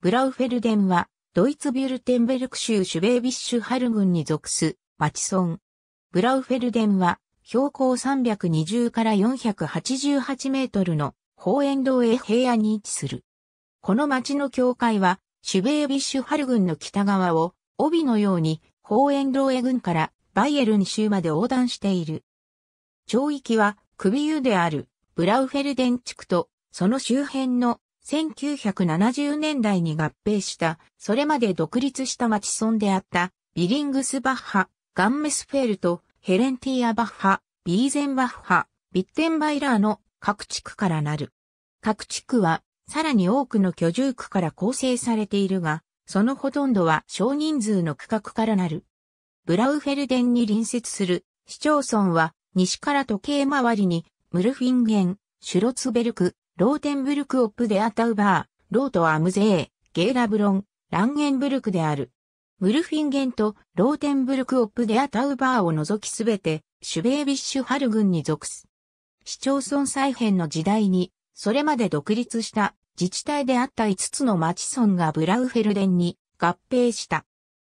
ブラウフェルデンは、ドイツビュルテンベルク州シュベービッシュハル郡に属す、町村。ブラウフェルデンは、標高320から488メートルの方円堂へ平野に位置する。この町の境界は、シュベービッシュハル郡の北側を、帯のように、方円堂へ郡からバイエルン州まで横断している。町域は、首湯である、ブラウフェルデン地区と、その周辺の1970年代に合併した、それまで独立した町村であった、ビリングスバッハ、ガンメスフェルト、ヘレンティアバッハ、ビーゼンバッハ、ビッテンバイラーの各地区からなる。各地区は、さらに多くの居住区から構成されているが、そのほとんどは少人数の区画からなる。ブラウフェルデンに隣接する市町村は、西から時計回りに、ムルフィンゲン、シュロツベルク、ローテンブルクオップでアタウバー、ロートアムゼー、ゲーラブロン、ランゲンブルクである。ムルフィンゲンとローテンブルクオップでアタウバーを除きすべて、シュベービッシュハル軍に属す。市町村再編の時代に、それまで独立した自治体であった5つの町村がブラウフェルデンに合併した。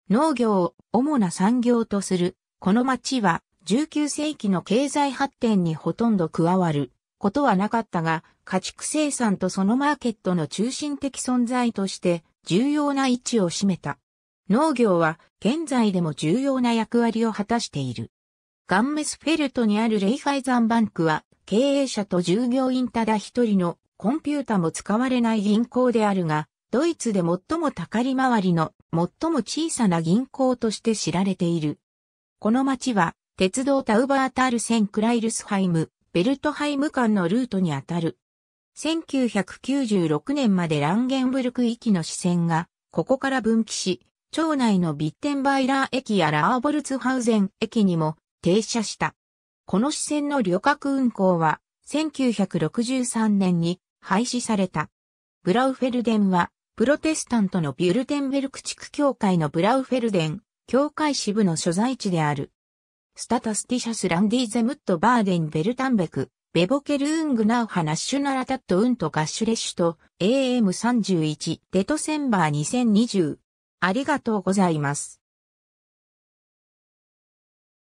農業を主な産業とする、この町は19世紀の経済発展にほとんど加わる。ことはなかったが、家畜生産とそのマーケットの中心的存在として重要な位置を占めた。農業は現在でも重要な役割を果たしている。ガンメスフェルトにあるレイハイザンバンクは経営者と従業員ただ一人のコンピュータも使われない銀行であるが、ドイツで最もたかり回りの最も小さな銀行として知られている。この町は鉄道タウバータールセンクライルスハイム、ベルトハイム間のルートにあたる。1996年までランゲンブルク域の支線が、ここから分岐し、町内のビッテンバイラー駅やラーボルツハウゼン駅にも停車した。この支線の旅客運行は、1963年に廃止された。ブラウフェルデンは、プロテスタントのビュルテンベルク地区教会のブラウフェルデン、教会支部の所在地である。スタタスティシャスランディゼムットバーデンベルタンベク、ベボケルーングナウハナッシュナラタットウントガッシュレッシュと AM31 デトセンバー2020。ありがとうございます。